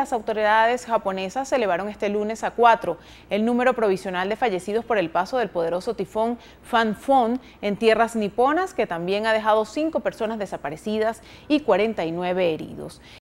las autoridades japonesas elevaron este lunes a cuatro el número provisional de fallecidos por el paso del poderoso tifón Fanfon en tierras niponas, que también ha dejado cinco personas desaparecidas y 49 heridos.